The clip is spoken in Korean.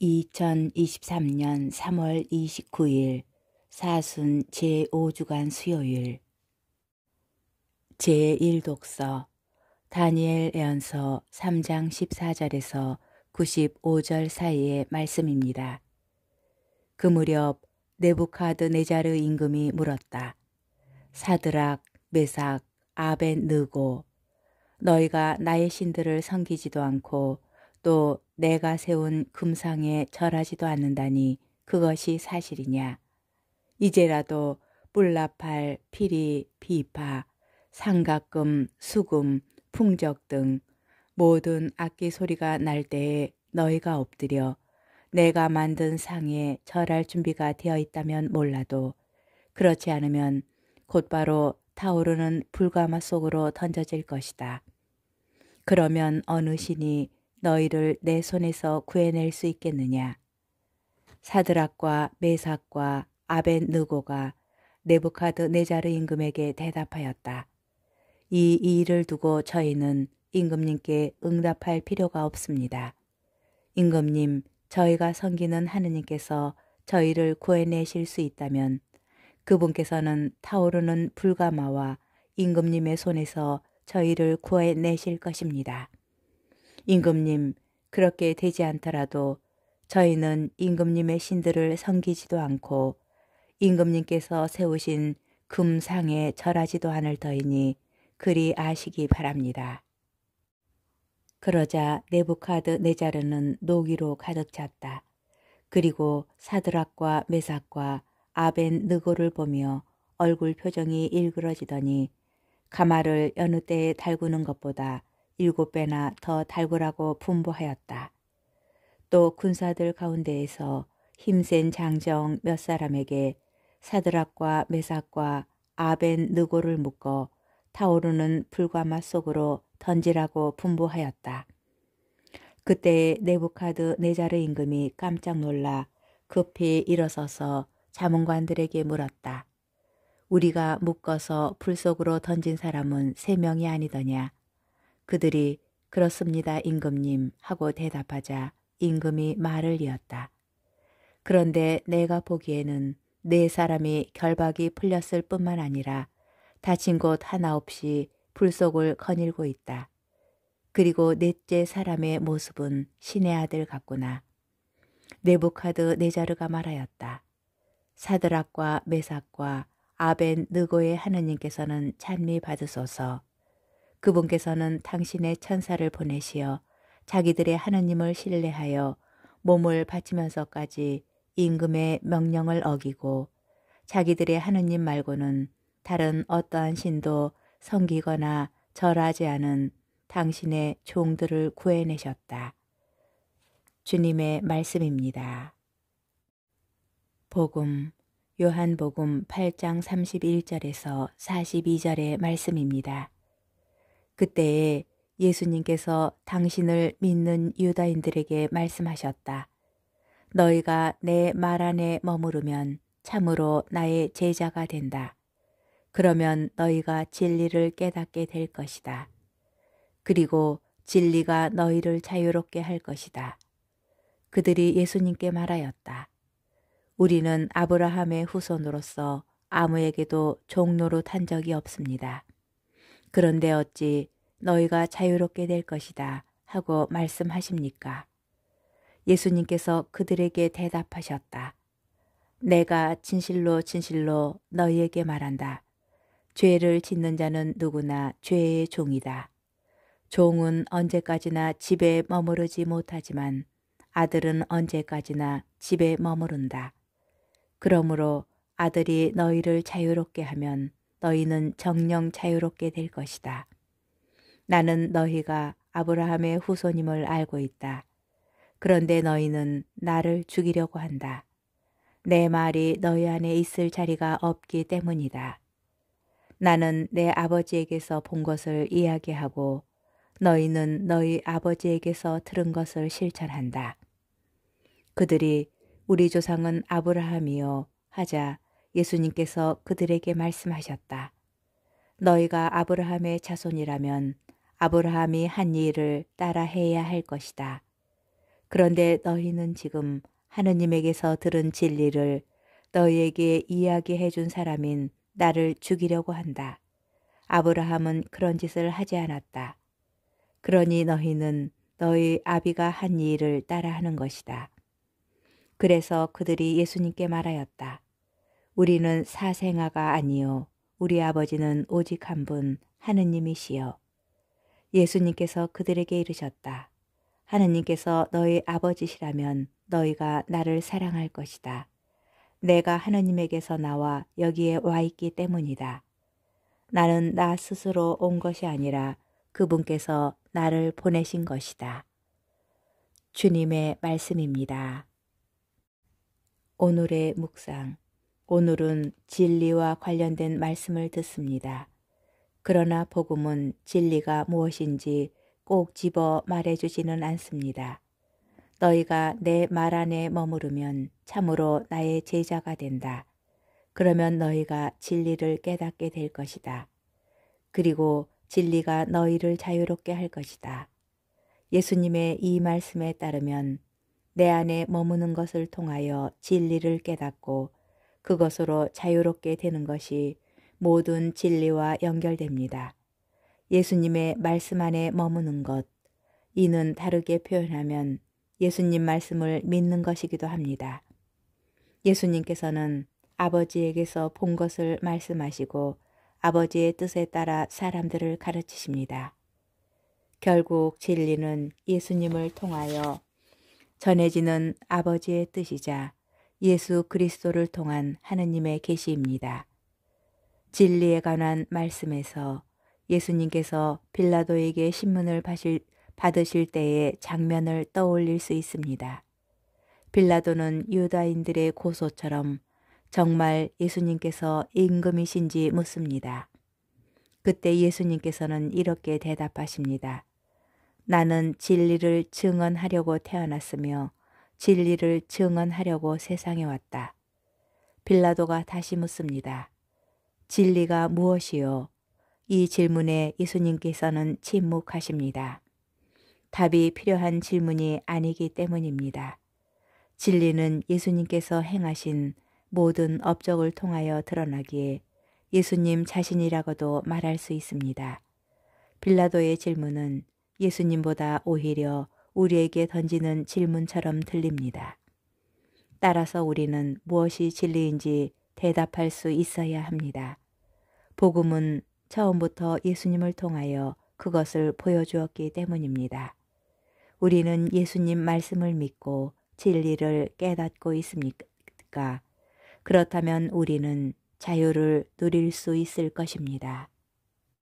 2023년 3월 29일 사순 제5주간 수요일 제1독서 다니엘 애언서 3장 14절에서 95절 사이의 말씀입니다. 그 무렵 네부카드네자르 임금이 물었다. 사드락, 메삭, 아벤느고 너희가 나의 신들을 섬기지도 않고 또 내가 세운 금상에 절하지도 않는다니 그것이 사실이냐. 이제라도 뿔라팔, 피리, 비파, 상각금, 수금, 풍적 등 모든 악기 소리가 날 때에 너희가 엎드려 내가 만든 상에 절할 준비가 되어 있다면 몰라도 그렇지 않으면 곧바로 타오르는 불가마 속으로 던져질 것이다. 그러면 어느 신이 너희를 내 손에서 구해낼 수 있겠느냐? 사드락과 메삭과 아벤느고가 네부카드 네자르 임금에게 대답하였다. 이 일을 두고 저희는 임금님께 응답할 필요가 없습니다. 임금님, 저희가 섬기는 하느님께서 저희를 구해내실 수 있다면 그분께서는 타오르는 불가마와 임금님의 손에서 저희를 구해내실 것입니다. 임금님, 그렇게 되지 않더라도 저희는 임금님의 신들을 섬기지도 않고 임금님께서 세우신 금상에 절하지도 않을 터이니 그리 아시기 바랍니다. 그러자 네부카드 네자르는 노기로 가득 찼다. 그리고 사드락과 메삭과 아벤 느고를 보며 얼굴 표정이 일그러지더니 가마를 여느 때에 달구는 것보다 일곱 배나 더 달구라고 분부하였다. 또 군사들 가운데에서 힘센 장정 몇 사람에게 사드락과 메삭과 아벤 느고를 묶어 타오르는 불과마 속으로 던지라고 분부하였다. 그때 네부카드 네자르 임금이 깜짝 놀라 급히 일어서서 자문관들에게 물었다. 우리가 묶어서 불 속으로 던진 사람은 세 명이 아니더냐. 그들이 그렇습니다 임금님 하고 대답하자 임금이 말을 이었다. 그런데 내가 보기에는 네 사람이 결박이 풀렸을 뿐만 아니라 다친 곳 하나 없이 불속을 거닐고 있다. 그리고 넷째 사람의 모습은 신의 아들 같구나. 네부카드 네자르가 말하였다. 사드락과 메삭과 아벤 느고의 하느님께서는 찬미 받으소서. 그분께서는 당신의 천사를 보내시어 자기들의 하느님을 신뢰하여 몸을 바치면서까지 임금의 명령을 어기고 자기들의 하느님 말고는 다른 어떠한 신도 섬기거나 절하지 않은 당신의 종들을 구해내셨다. 주님의 말씀입니다. 복음 요한복음 8장 31절에서 42절의 말씀입니다. 그때에 예수님께서 당신을 믿는 유다인들에게 말씀하셨다. 너희가 내 말 안에 머무르면 참으로 나의 제자가 된다. 그러면 너희가 진리를 깨닫게 될 것이다. 그리고 진리가 너희를 자유롭게 할 것이다. 그들이 예수님께 말하였다. 우리는 아브라함의 후손으로서 아무에게도 종로로 탄 적이 없습니다. 그런데 어찌 너희가 자유롭게 될 것이다 하고 말씀하십니까? 예수님께서 그들에게 대답하셨다. 내가 진실로 진실로 너희에게 말한다. 죄를 짓는 자는 누구나 죄의 종이다. 종은 언제까지나 집에 머무르지 못하지만 아들은 언제까지나 집에 머무른다. 그러므로 아들이 너희를 자유롭게 하면 너희는 정령 자유롭게 될 것이다. 나는 너희가 아브라함의 후손임을 알고 있다. 그런데 너희는 나를 죽이려고 한다. 내 말이 너희 안에 있을 자리가 없기 때문이다. 나는 내 아버지에게서 본 것을 이야기하고 너희는 너희 아버지에게서 들은 것을 실천한다. 그들이 우리 조상은 아브라함이요 하자 예수님께서 그들에게 말씀하셨다. 너희가 아브라함의 자손이라면 아브라함이 한 일을 따라 해야 할 것이다. 그런데 너희는 지금 하느님에게서 들은 진리를 너희에게 이야기해 준 사람인 나를 죽이려고 한다. 아브라함은 그런 짓을 하지 않았다. 그러니 너희는 너희 아비가 한 일을 따라 하는 것이다. 그래서 그들이 예수님께 말하였다. 우리는 사생아가 아니요 우리 아버지는 오직 한 분 하느님이시여. 예수님께서 그들에게 이르셨다. 하느님께서 너희 아버지시라면 너희가 나를 사랑할 것이다. 내가 하느님에게서 나와 여기에 와 있기 때문이다. 나는 나 스스로 온 것이 아니라 그분께서 나를 보내신 것이다. 주님의 말씀입니다. 오늘의 묵상 오늘은 진리와 관련된 말씀을 듣습니다. 그러나 복음은 진리가 무엇인지 꼭 집어 말해주지는 않습니다. 너희가 내 말 안에 머무르면 참으로 나의 제자가 된다. 그러면 너희가 진리를 깨닫게 될 것이다. 그리고 진리가 너희를 자유롭게 할 것이다. 예수님의 이 말씀에 따르면 내 안에 머무는 것을 통하여 진리를 깨닫고 그것으로 자유롭게 되는 것이 모든 진리와 연결됩니다. 예수님의 말씀 안에 머무는 것, 이는 다르게 표현하면 예수님 말씀을 믿는 것이기도 합니다. 예수님께서는 아버지에게서 본 것을 말씀하시고 아버지의 뜻에 따라 사람들을 가르치십니다. 결국 진리는 예수님을 통하여 전해지는 아버지의 뜻이자 예수 그리스도를 통한 하느님의 계시입니다. 진리에 관한 말씀에서 예수님께서 빌라도에게 신문을 받으실 때의 장면을 떠올릴 수 있습니다. 빌라도는 유다인들의 고소처럼 정말 예수님께서 임금이신지 묻습니다. 그때 예수님께서는 이렇게 대답하십니다. 나는 진리를 증언하려고 태어났으며 진리를 증언하려고 세상에 왔다. 빌라도가 다시 묻습니다. 진리가 무엇이요? 이 질문에 예수님께서는 침묵하십니다. 답이 필요한 질문이 아니기 때문입니다. 진리는 예수님께서 행하신 모든 업적을 통하여 드러나기에 예수님 자신이라고도 말할 수 있습니다. 빌라도의 질문은 예수님보다 오히려 우리에게 던지는 질문처럼 들립니다. 따라서 우리는 무엇이 진리인지 대답할 수 있어야 합니다. 복음은 처음부터 예수님을 통하여 그것을 보여주었기 때문입니다. 우리는 예수님 말씀을 믿고 진리를 깨닫고 있습니까? 그렇다면 우리는 자유를 누릴 수 있을 것입니다.